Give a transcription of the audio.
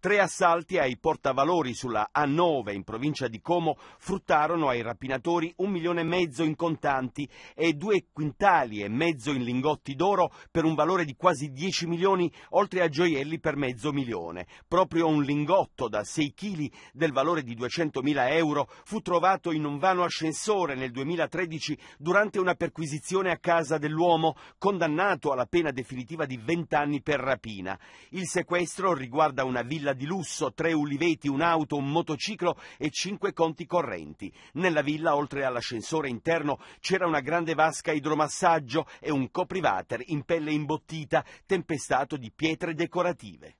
Tre assalti ai portavalori sulla A9 in provincia di Como fruttarono ai rapinatori un milione e mezzo in contanti e due quintali e mezzo in lingotti d'oro per un valore di quasi 10 milioni, oltre a gioielli per mezzo milione. Proprio un lingotto da 6 kg del valore di 200 mila euro fu trovato in un vano ascensore nel 2013 durante una perquisizione a casa dell'uomo condannato alla pena definitiva di 20 anni per rapina. Il sequestro riguarda una villa villa di lusso, tre uliveti, un'auto, un motociclo e cinque conti correnti. Nella villa, oltre all'ascensore interno, c'era una grande vasca idromassaggio e un coprivater in pelle imbottita, tempestato di pietre decorative.